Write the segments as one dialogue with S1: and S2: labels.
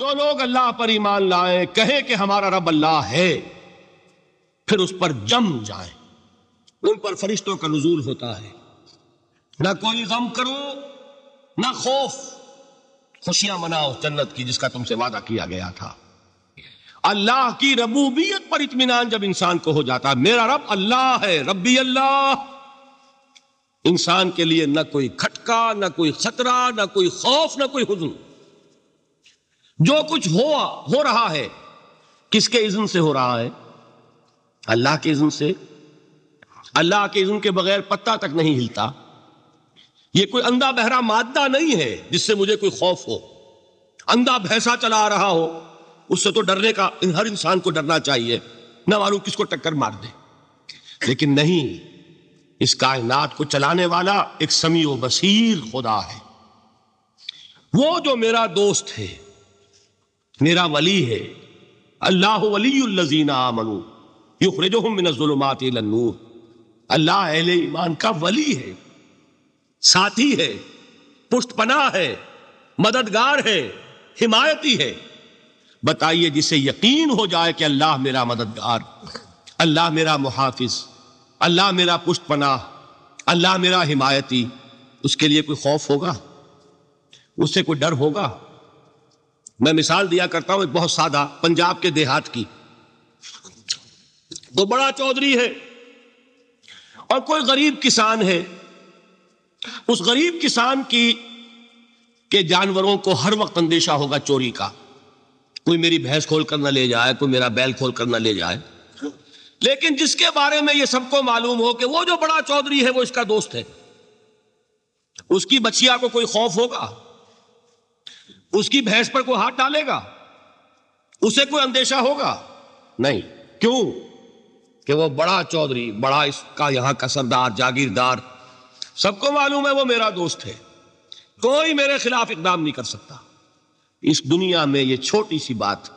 S1: जो लोग अल्लाह पर ईमान लाए कहें कि हमारा रब अल्लाह है फिर उस पर जम जाए उन पर फरिश्तों का नजूल होता है ना कोई गम करो ना खौफ खुशियां मनाओ जन्नत की जिसका तुमसे वादा किया गया था अल्लाह की रबूबियत पर इतमान जब इंसान को हो जाता है मेरा रब अल्लाह है रब्बी अल्लाह इंसान के लिए ना कोई खटका ना कोई खतरा ना कोई खौफ ना कोई हुजन जो कुछ हो हो रहा है किसके इज्म से हो रहा है अल्लाह के इज्म से अल्लाह के इज्म के बगैर पत्ता तक नहीं हिलता ये कोई अंधा बहरा मादा नहीं है जिससे मुझे कोई खौफ हो अंधा भैंसा चला आ रहा हो उससे तो डरने का हर इंसान को डरना चाहिए ना मालूम किसको टक्कर मार दे लेकिन नहीं इस कायनात को चलाने वाला एक समी व बसीर खुदा है वो जो मेरा दोस्त है मेरा वली है अल्लाह वलीजीना मनु युखरजुमिनजुलमात नूर अल्लाह ईमान का वली है साथी है पुष्टपना है मददगार है हिमायती है बताइए जिसे यकीन हो जाए कि अल्लाह मेरा मददगार अल्लाह मेरा मुहाफिज अल्लाह मेरा पुष्टपना अल्लाह मेरा हिमायती उसके लिए कोई खौफ होगा उससे कोई डर होगा मैं मिसाल दिया करता हूं एक बहुत सादा पंजाब के देहात की तो बड़ा चौधरी है और कोई गरीब किसान है उस गरीब किसान की के जानवरों को हर वक्त अंदेशा होगा चोरी का कोई मेरी भैंस खोल कर ना ले जाए कोई मेरा बैल खोल कर ना ले जाए लेकिन जिसके बारे में ये सबको मालूम हो कि वो जो बड़ा चौधरी है वो इसका दोस्त है उसकी बच्चिया को कोई खौफ होगा उसकी भैंस पर कोई हाथ डालेगा उसे कोई अंदेशा होगा नहीं क्यों कि वो बड़ा चौधरी बड़ा इसका यहां का सरदार जागीरदार सबको मालूम है वो मेरा दोस्त है कोई मेरे खिलाफ इकदाम नहीं कर सकता इस दुनिया में ये छोटी सी बात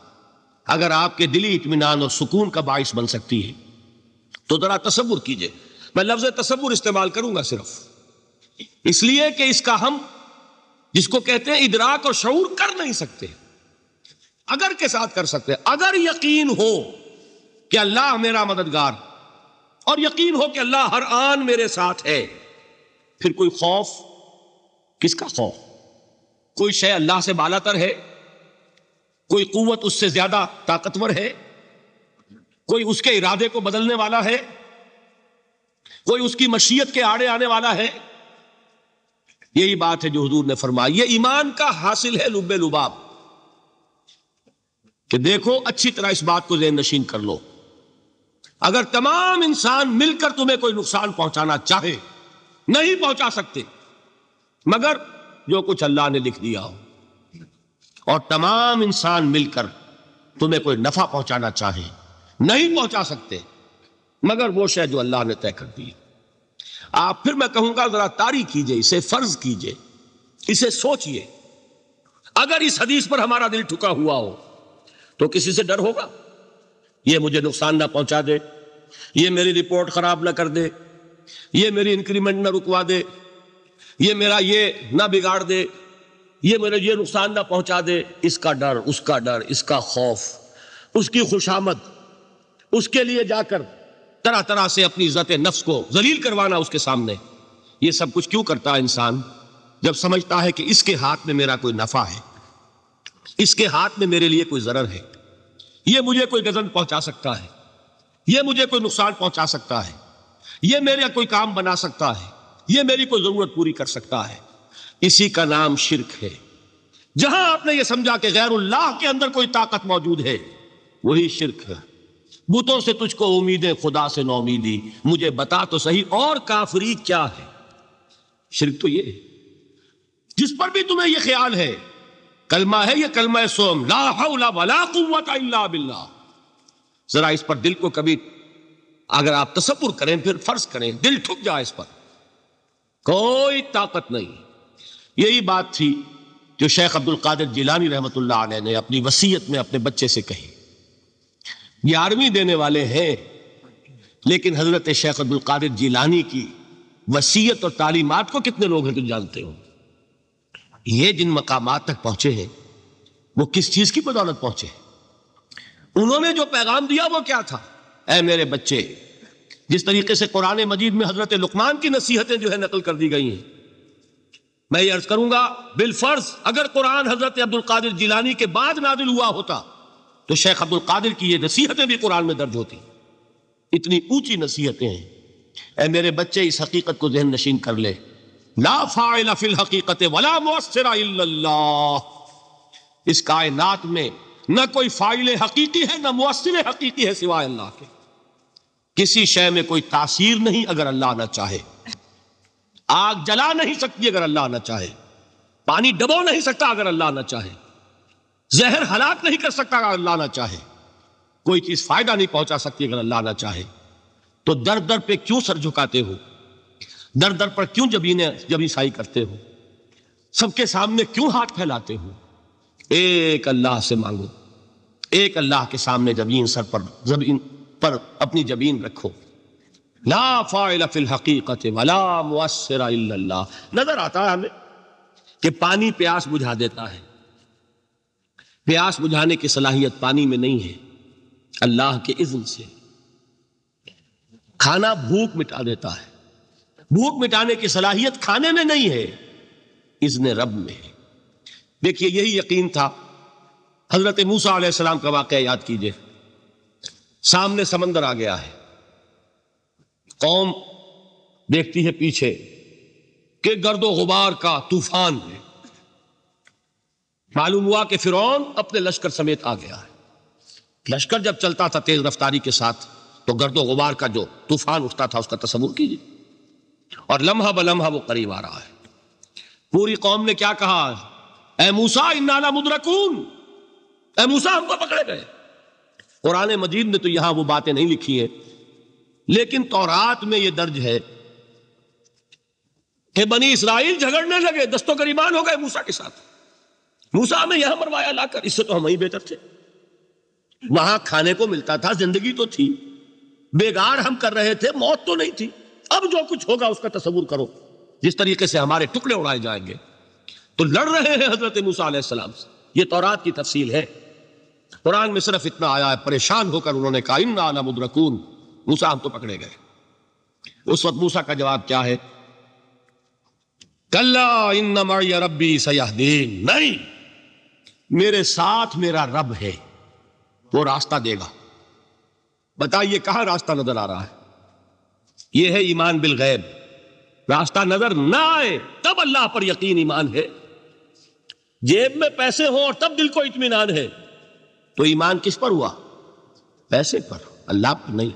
S1: अगर आपके दिली इतमान और सुकून का बायस बन सकती है तो जरा तस्वुर कीजिए मैं लफ्ज तस्वुर इस्तेमाल करूंगा सिर्फ इसलिए कि इसका हम जिसको कहते हैं इदराक और शूर कर नहीं सकते अगर के साथ कर सकते हैं अगर यकीन हो कि अल्लाह मेरा मददगार और यकीन हो कि अल्लाह हर आन मेरे साथ है फिर कोई खौफ किसका खौफ कोई शय अल्लाह से बाला तर है कोई कुत उससे ज्यादा ताकतवर है कोई उसके इरादे को बदलने वाला है कोई उसकी मशीयत के आड़े आने वाला है यही बात है जो हजूर ने फरमाई ये ईमान का हासिल है लुबे लुबाब कि देखो अच्छी तरह इस बात को जेन नशीन कर लो अगर तमाम इंसान मिलकर तुम्हें कोई नुकसान पहुंचाना चाहे नहीं पहुंचा सकते मगर जो कुछ अल्लाह ने लिख दिया हो और तमाम इंसान मिलकर तुम्हें कोई नफा पहुंचाना चाहे नहीं पहुंचा सकते मगर वो शायद जो अल्लाह ने तय कर दी आप फिर मैं कहूंगा जरा तारी कीजिए इसे फर्ज कीजिए इसे सोचिए अगर इस हदीस पर हमारा दिल ठुका हुआ हो तो किसी से डर होगा यह मुझे नुकसान ना पहुंचा दे ये मेरी रिपोर्ट खराब ना कर दे ये मेरी इंक्रीमेंट ना रुकवा दे ये मेरा ये ना बिगाड़ दे ये मेरे ये नुकसान ना पहुंचा दे इसका डर उसका डर इसका खौफ उसकी खुशामद उसके लिए जाकर तरह तरह से अपनी इज्जत नफ्स को जलील करवाना उसके सामने ये सब कुछ क्यों करता है इंसान जब समझता है कि इसके हाथ में मेरा कोई नफा है इसके हाथ में मेरे लिए कोई जरर है यह मुझे कोई गजन पहुंचा सकता है यह मुझे कोई नुकसान पहुंचा सकता है यह मेरा कोई काम बना सकता है यह मेरी कोई जरूरत पूरी कर सकता है इसी का नाम शिरक है जहां आपने यह समझा कि गैरुल्लाह के अंदर कोई ताकत मौजूद है वही शिरक है बुतों से तुझको उम्मीदें खुदा से नौमीदी मुझे बता तो सही और काफरी क्या है शिरक तो ये जिस पर भी तुम्हें यह ख्याल है कलमा है यह कलमा है सोम ला बिल्ला जरा इस पर दिल को कभी अगर आप तस्वुर करें फिर फर्ज करें दिल ठुक जाए इस पर कोई ताकत नहीं यही बात थी जो शेख अब्दुल कादिर जिलानी रहमतुल्लाह ने अपनी वसीयत में अपने बच्चे से कही ग्यारहवीं देने वाले हैं लेकिन हजरत शेख अब्दुल कादिर जिलानी की वसीयत और तालीमत को कितने लोग हैं तुम जानते हो ये जिन मकाम तक पहुंचे हैं वो किस चीज की बदौलत पहुंचे उन्होंने जो पैगाम दिया वो क्या था ए मेरे बच्चे जिस तरीके से कुरान मजीद में हजरत लुकमान की नसीहतें जो है नकल कर दी गई हैं मैं ये अर्ज करूंगा बिलफर्ज अगर कुरान हजरत अब्दुल कादिर जिलानी के बाद नादिल हुआ होता तो शेख अब्दुल कादिर की ये नसीहतें भी कुरान में दर्ज होती इतनी ऊंची नसीहतें हैं ए मेरे बच्चे इस हकीकत को जहन नशीन कर ले ला फिल हकीकत वला इस कायनात में न कोई फाइल हकीकी है न मुअसर हकीकी है सिवाय अल्लाह के किसी शय में कोई तासीर नहीं अगर अल्लाह ना चाहे आग जला नहीं सकती अगर अल्लाह ना चाहे पानी डबो नहीं सकता अगर अल्लाह ना चाहे जहर हलाक नहीं कर सकता अगर अल्लाह ना चाहे कोई चीज फायदा नहीं पहुंचा सकती अगर अल्लाह ना चाहे तो दर दर पे क्यों सर झुकाते हो दर दर पर क्यों जबीने जबीसाई करते हो सबके सामने क्यों हाथ फैलाते हो एक अल्लाह से मांगो एक अल्लाह के सामने जबीन सर पर जबीन पर अपनी जबीन रखो ला फाइल फिल हकीकत वला मुसरा नजर आता है हमें कि पानी प्यास बुझा देता है प्यास बुझाने की सलाहियत पानी में नहीं है अल्लाह के इज्म से खाना भूख मिटा देता है भूख मिटाने की सलाहियत खाने में नहीं है इज्न रब में है देखिए यही यकीन था हजरत मूसा सलाम का वाक़ याद कीजिए सामने समंदर आ गया है कौम देखती है पीछे के गर्दो गुबार का तूफान है मालूम हुआ कि फिरौन अपने लश्कर समेत आ गया है लश्कर जब चलता था तेज रफ्तारी के साथ तो गर्दो गुबार का जो तूफान उठता था उसका तस्वूर कीजिए और लम्हा ब लम्हा वो करीब आ रहा है पूरी कौम ने क्या कहा एमूसा मूसा इन्ना मुद्रकून एमूसा मूसा हमको पकड़े गए कुरान मजीद ने तो यहां वो बातें नहीं लिखी हैं लेकिन तौरात में ये दर्ज है कि बनी इसराइल झगड़ने लगे दस्तों करीबान हो गए मूसा के साथ मूसा में यहां मरवाया लाकर इससे तो हम वहीं बेहतर थे वहां खाने को मिलता था जिंदगी तो थी बेगार हम कर रहे थे मौत तो नहीं थी अब जो कुछ होगा उसका तस्वूर करो जिस तरीके से हमारे टुकड़े उड़ाए जाएंगे तो लड़ रहे हैं हजरत मूसा सलाम से ये तौरात की तफसील है कुरान में सिर्फ इतना आया है परेशान होकर उन्होंने कहा इन आना मुदरकून मूसा हम तो पकड़े गए उस वक्त मूसा का जवाब क्या है कल्ला इन रब्बी सयाहदीन नहीं मेरे साथ मेरा रब है वो रास्ता देगा बताइए कहां रास्ता नजर आ रहा है यह है ईमान बिल गैब रास्ता नजर ना आए तब अल्लाह पर यकीन ईमान है जेब में पैसे हो और तब दिल को इतमान है तो ईमान किस पर हुआ पैसे पर अल्लाह पर नहीं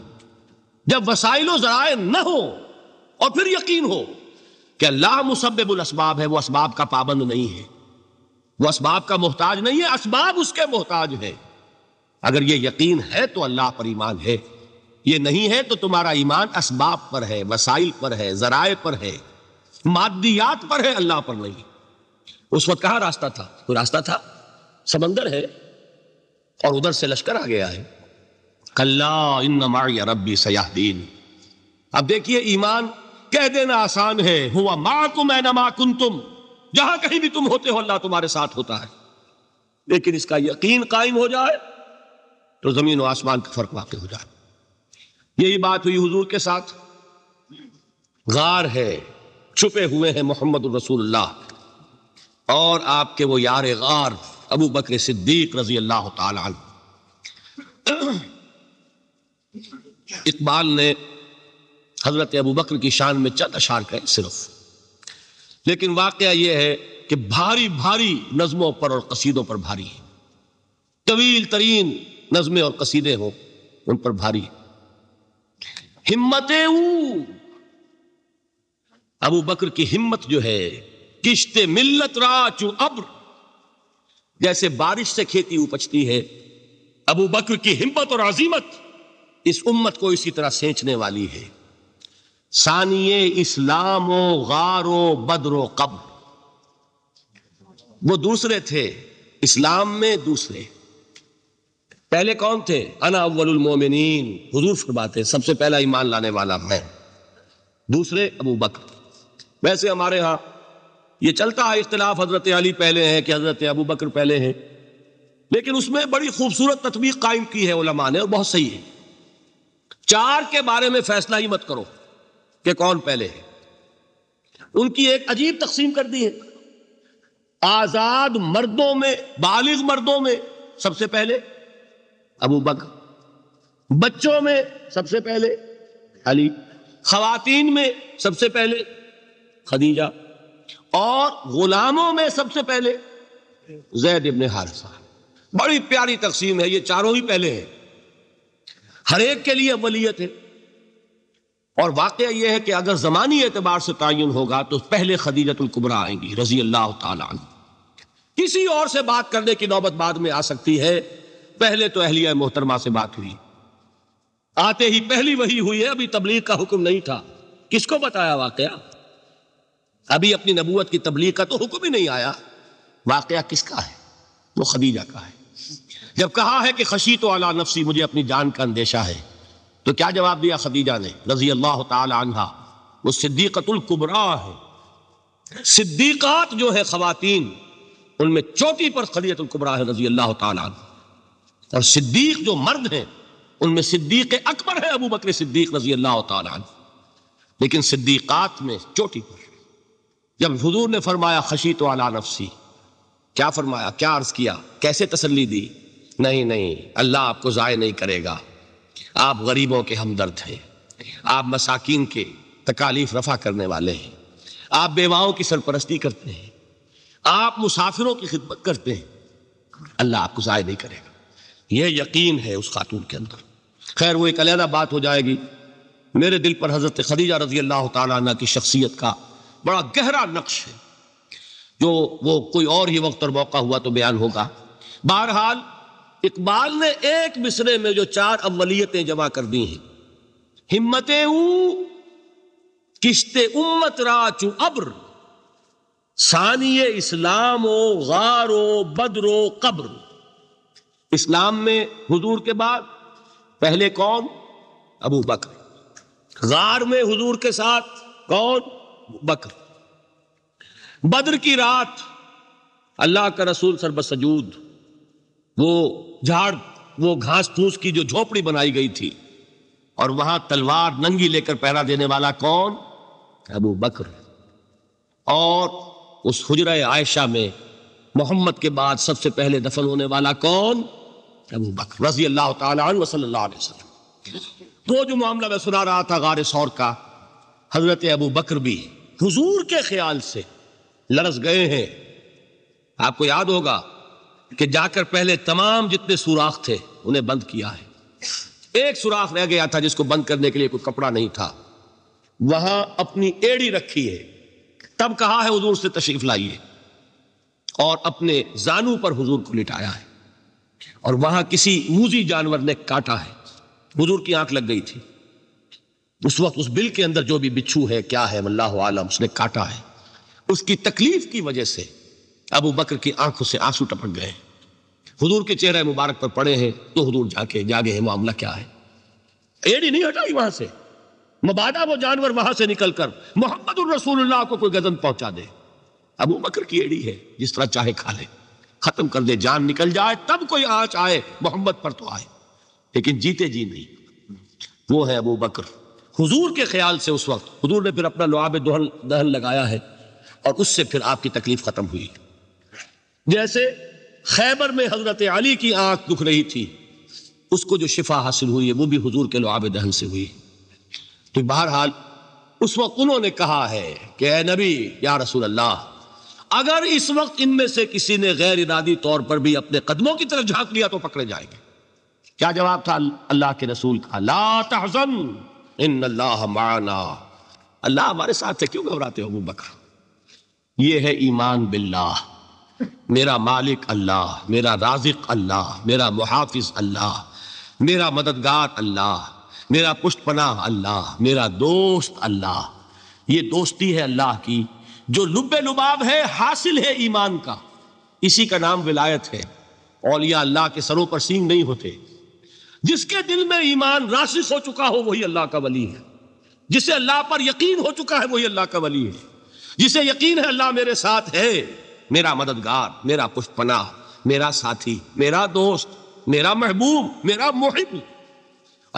S1: जब वसाइलो जराए न हो और फिर यकीन हो कि अल्लाह मुसब्बुल असबाब है वो असबाब का पाबंद नहीं है वो असबाब का मोहताज नहीं है असबाब उसके मोहताज है अगर ये यकीन है तो अल्लाह पर ईमान है ये नहीं है तो तुम्हारा ईमान असबाब पर है वसाइल पर है जराए पर है मादियात पर है अल्लाह पर नहीं उस वक्त कहा रास्ता था तो रास्ता था समंदर है और उधर से लश्कर आ गया है कल्ला रबी सयाहदीन अब देखिए ईमान कह देना आसान है हुआ माकुम है ना माकुन तुम जहां कहीं भी तुम होते हो अल्लाह तुम्हारे साथ होता है लेकिन इसका यकीन कायम हो जाए तो जमीन और आसमान का फर्क वाकई हो जाए यही बात हुई हुजूर के साथ गार है छुपे हुए हैं मोहम्मद रसूलुल्लाह और आपके वो यार गार अबू बकर सिद्दीक रजी अल्लाह तकबाल इकबाल ने हजरत अबू बकर की शान में चंद अशार कहे सिर्फ लेकिन वाक्य यह है कि भारी भारी नज़मों पर और कसीदों पर भारी है तवील तरीन नज़में और कसीदे हो उन पर भारी हिम्मत अबू बकर की हिम्मत जो है किश्ते मिल्लत राचू अब्र जैसे बारिश से खेती उपजती है अबू बकर की हिम्मत और अजीमत इस उम्मत को इसी तरह सेंचने वाली है सानिए इस्लाम ओ गार ओ कब वो दूसरे थे इस्लाम में दूसरे पहले कौन थे अना अव्वलमोमिन हजूर फरमाते सबसे पहला ईमान लाने वाला मैं दूसरे अबू बकर वैसे हमारे यहां ये चलता है इख्तलाफ हजरत अली पहले हैं कि हजरत अबू बकर पहले हैं लेकिन उसमें बड़ी खूबसूरत तस्वीर कायम की है उलमा ने और बहुत सही है चार के बारे में फैसला ही मत करो कि कौन पहले है उनकी एक अजीब तकसीम कर दी है आजाद मर्दों में बालिग मर्दों में सबसे पहले अबू बकर बच्चों में सबसे पहले अली खातन में सबसे पहले खदीजा और गुलामों में सबसे पहले जैद इबन हारसा बड़ी प्यारी तकसीम है ये चारों ही पहले हैं हर एक के लिए अवलियत है और वाक़ यह है कि अगर ज़मानी एतबार से तयन होगा तो पहले खदीजतुल्कुबरा आएंगी रजी अल्लाह तसी किसी और से बात करने की नौबत बाद में आ सकती है पहले तो अहलिया मोहतरमा से बात हुई आते ही पहली वही हुई है अभी तबलीग का हुक्म नहीं था किसको बताया वाकया अभी अपनी नबूत की तबलीग का तो हुक्म ही नहीं आया वाकया किसका है वो खदीजा का है जब कहा है कि खशी तो अला नफसी मुझे अपनी जान का अंदेशा है तो क्या जवाब दिया खदीजा ने रजी अल्लाह तहा वो सिद्दीकतुल्कुबरा है सिद्दीकात जो है खातन उनमें चोटी पर कुबरा है रजी अल्लाह तह और सिद्दीक जो मर्द हैं उनमें सिद्दीक अकबर है अबू बकर सिद्दीक रजी अल्लाह तला लेकिन सिद्दीकात में चोटी पर जब हजूर ने फरमाया खशी तो आला नफसी क्या फरमाया क्या अर्ज किया कैसे तसली दी नहीं नहीं अल्लाह आपको ज़ाय नहीं करेगा आप गरीबों के हमदर्द हैं आप मसाकिन के तकालीफ रफा करने वाले हैं आप बेवाओं की सरपरस्ती करते हैं आप मुसाफिरों की खिदमत करते हैं अल्लाह आपको ज़ाय नहीं करेगा यह यकीन है उस खातून के अंदर खैर वो एक अलहदा बात हो जाएगी मेरे दिल पर हज़रत खदीजा रजी अल्लाह तला की शख्सियत का बड़ा गहरा नक्श है जो वो कोई और ही वक्त और मौका हुआ तो बयान होगा बहरहाल इकबाल ने एक मिसरे में जो चार अवलियतें जमा कर दी हैं हिम्मत ऊ किश्ते उम्मत राचू अब्र सानिय इस्लाम ओ गारो ओ कब्र इस्लाम में हुजूर के बाद पहले कौन अबू बकर गार में हुजूर के साथ कौन बकर बद्र की रात अल्लाह का रसूल सरबसजूद वो झाड़ वो घास फूस की जो झोपड़ी बनाई गई थी और वहां तलवार नंगी लेकर पहरा देने वाला कौन अबू बकर और उस हजरा आयशा में मोहम्मद के बाद सबसे पहले दफन होने वाला कौन अबू बकर रजी अल्लाह वसल्लम वो जो मामला मैं सुना रहा था गार सौर का हजरत अबू बकर भी हुजूर के ख्याल से लड़स गए हैं आपको याद होगा कि जाकर पहले तमाम जितने सुराख थे उन्हें बंद किया है एक सुराख रह गया था जिसको बंद करने के लिए कोई कपड़ा नहीं था वहां अपनी एड़ी रखी है तब कहा है हुजूर से तशरीफ लाइए और अपने जानू पर हुजूर को लिटाया है और वहां किसी मूजी जानवर ने काटा है हुजूर की आंख लग गई थी उस वक्त उस बिल के अंदर जो भी बिच्छू है क्या है अल्लाह आलम उसने काटा है उसकी तकलीफ की वजह से अबू बकर की आंखों से आंसू टपक गए हुजूर के चेहरे मुबारक पर पड़े हैं तो हुजूर जाके जागे हैं मामला क्या है एड़ी नहीं हटाई वहां से मबादा वो जानवर वहां से निकलकर मोहम्मद रसूलुल्लाह को कोई गजन पहुंचा दे अबू बकर की एड़ी है जिस तरह चाहे खा ले खत्म कर दे जान निकल जाए तब कोई आंच आए मोहम्मद पर तो आए लेकिन जीते जी नहीं वो है अबू बकर हुजूर के ख्याल से उस वक्त हुजूर ने फिर अपना लुआब दहन लगाया है और उससे फिर आपकी तकलीफ खत्म हुई जैसे खैबर में हजरत अली की आंख दुख रही थी उसको जो शिफा हासिल हुई है वो भी हुजूर के लुआब दहन से हुई तो बहरहाल उस वक्त उन्होंने कहा है कि ए नबी या रसूल अल्लाह अगर इस वक्त इनमें से किसी ने गैर इरादी तौर पर भी अपने कदमों की तरफ झांक लिया तो पकड़े जाएंगे क्या जवाब था अल्लाह के रसूल का ला तहजन इन अल्लाह माना अल्लाह हमारे साथ है क्यों घबराते हो अबू बकर यह है ईमान बिल्लाह मेरा मालिक अल्लाह मेरा राजिक अल्लाह मेरा मुहाफिज अल्लाह मेरा मददगार अल्लाह मेरा पुष्टपना अल्लाह मेरा दोस्त अल्लाह ये दोस्ती है अल्लाह की जो लुब लुबाब है हासिल है ईमान का इसी का नाम विलायत है औलिया अल्लाह के सरों पर सींग नहीं होते जिसके दिल में ईमान राशिश हो चुका हो वही अल्लाह का वली है जिसे अल्लाह पर यकीन हो चुका है वही अल्लाह का वली है जिसे यकीन है अल्लाह मेरे साथ है मेरा मददगार मेरा पुष्पनाह मेरा साथी मेरा दोस्त मेरा महबूब मेरा मुहिब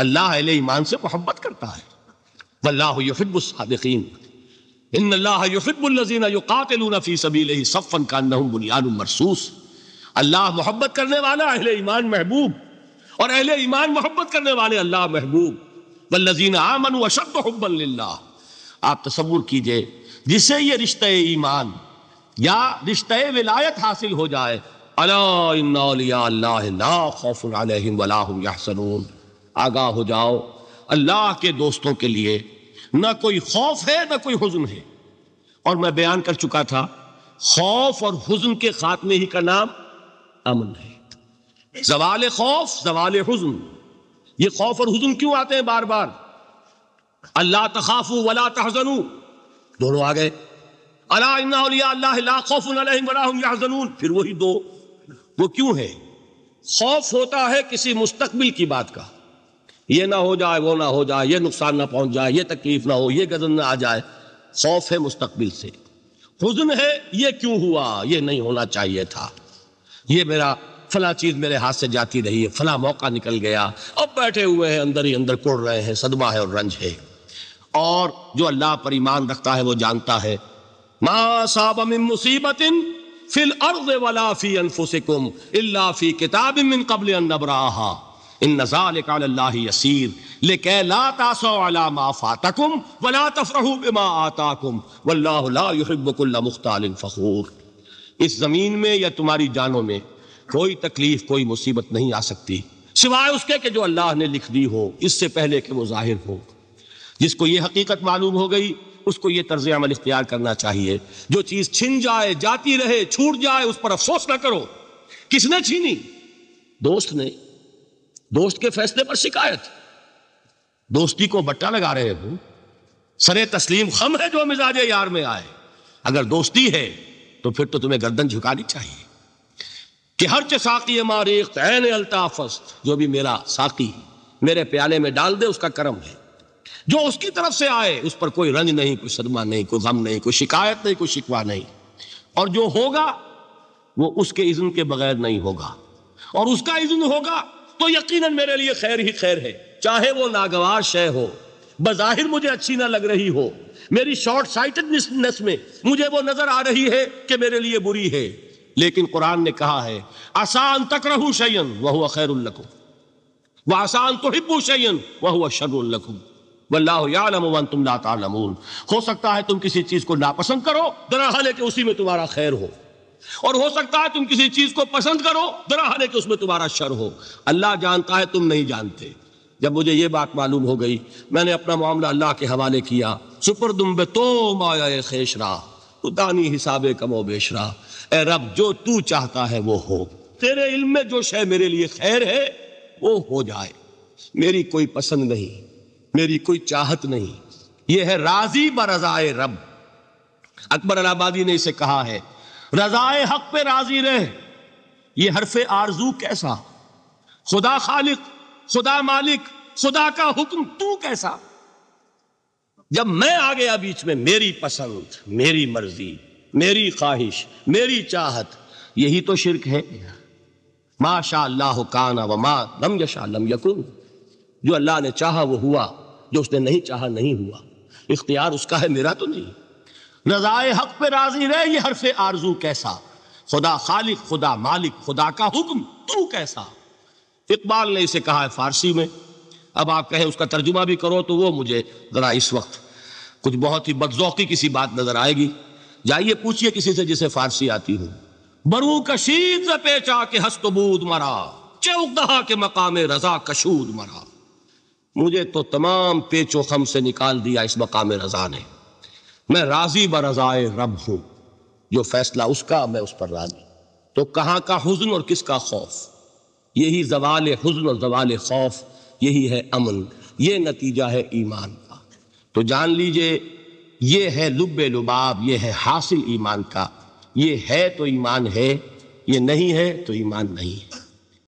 S1: अल्लाह अल ईमान से मोहब्बत करता है वल्लाहबुलसादीन इन मरसूस अल्लाह मोहब्बत करने वाला अहल ईमान महबूब और अहले ईमान मोहब्बत करने वाले अल्लाह महबूब वल्लजीन आमन अशद हब्बल्ला आप तसव्वुर कीजिए जिसे ये रिश्ते ईमान या रिश्ते विलायत हासिल हो जाए अलासन आगाह हो जाओ अल्लाह के दोस्तों के लिए ना कोई खौफ है ना कोई हुजन है और मैं बयान कर चुका था खौफ और हुजन के खात्मे ही का नाम अमन है जवाल खौफ जवाल हुजन ये खौफ और हुजन क्यों आते हैं बार बार अल्लाह तखाफू वला तहजनू दोनों आ गए अलाजनून फिर वही दो वो क्यों है खौफ होता है किसी मुस्तकबिल की बात का ये ना हो जाए वो ना हो जाए ये नुकसान ना पहुंच जाए ये तकलीफ ना हो ये गजन ना आ जाए खौफ है मुस्तकबिल से हुजन है ये क्यों हुआ ये नहीं होना चाहिए था ये मेरा फला चीज मेरे हाथ से जाती रही है फला मौका निकल गया अब बैठे हुए हैं अंदर ही अंदर कुड़ रहे हैं सदमा है और रंज है और जो अल्लाह पर ईमान रखता है वो जानता है इस ज़मीन में या तुम्हारी जानों में कोई तकलीफ कोई मुसीबत नहीं आ सकती सिवाय उसके कि जो अल्लाह ने लिख दी हो इससे पहले के वो जाहिर हो जिसको ये हकीकत मालूम हो गई उसको ये तर्ज अमल इख्तियार करना चाहिए जो चीज़ छिन जाए जाती रहे छूट जाए उस पर अफसोस ना करो किसने छीनी दोस्त ने दोस्त के फैसले पर शिकायत दोस्ती को बट्टा लगा रहे हो सरे तस्लीम खम है जो मिजाज यार में आए अगर दोस्ती है तो फिर तो तुम्हें गर्दन झुकानी चाहिए कि हर च साकी मारिक जो भी मेरा साकी मेरे प्याले में डाल दे उसका कर्म है जो उसकी तरफ से आए उस पर कोई रंज नहीं कोई सदमा नहीं कोई गम नहीं कोई शिकायत नहीं कोई शिकवा नहीं और जो होगा वो उसके इज्न के बगैर नहीं होगा और उसका इज्न होगा तो यकीनन मेरे लिए खैर ही खैर है चाहे वो नागवार शय हो बज़ाहिर मुझे अच्छी ना लग रही हो मेरी शॉर्ट साइटेडनेस में मुझे वो नजर आ रही है कि मेरे लिए बुरी है लेकिन कुरान ने कहा है आसान तक रहू शयन वह खैर लखू वह आसान तो हिब्बू शयन वह शर्रकुम वल्लाम तुम लातामून हो सकता है तुम किसी चीज को नापसंद करो दरा है के उसी में तुम्हारा खैर हो और हो सकता है तुम किसी चीज को पसंद करो दरा है के उसमें तुम्हारा शर हो अल्लाह जानता है तुम नहीं जानते जब मुझे ये बात मालूम हो गई मैंने अपना मामला अल्लाह के हवाले किया सुपर दुम्बे तो माया खेशरा दानी हिसाब कमो बेशरा ए रब जो तू चाहता है वो हो तेरे इल्म में जो शय मेरे लिए खैर है वो हो जाए मेरी कोई पसंद नहीं मेरी कोई चाहत नहीं यह है राजी ब रजाए रब अकबर अलाबादी ने इसे कहा है रजाए हक पे राजी रहे ये हरफ आरजू कैसा खुदा खालिक खुदा मालिक खुदा का हुक्म तू कैसा जब मैं आ गया बीच में मेरी पसंद मेरी मर्जी मेरी ख्वाहिश मेरी चाहत यही तो शिरक है माशा अल्लाह काना व मा लम यशा लम यकुन जो अल्लाह ने चाहा वो हुआ जो उसने नहीं चाहा नहीं हुआ इख्तियार उसका है मेरा तो नहीं रजाए हक पे राजी रहे ये हरफ आरजू कैसा खुदा खालिक खुदा मालिक खुदा का हुक्म तू कैसा इकबाल ने इसे कहा है फारसी में अब आप कहें उसका तर्जुमा भी करो तो वो मुझे ज़रा इस वक्त कुछ बहुत ही बदजौकी किसी बात नज़र आएगी जाइए पूछिए किसी से जिसे फारसी आती हो बरू कशीद पेचा के हस्तबूद मरा चौदहा के मकाम रजा कशूद मरा मुझे तो तमाम पेचो खम से निकाल दिया इस मकाम रजा ने मैं राजी ब रजाए रब हूँ जो फैसला उसका मैं उस पर राजी तो कहाँ का हुजन और किसका खौफ यही जवाल हुजन और जवाल खौफ यही है अमन ये नतीजा है ईमान का तो जान लीजिए ये है लुब लुबाब ये है हासिल ईमान का ये है तो ईमान है ये नहीं है तो ईमान नहीं है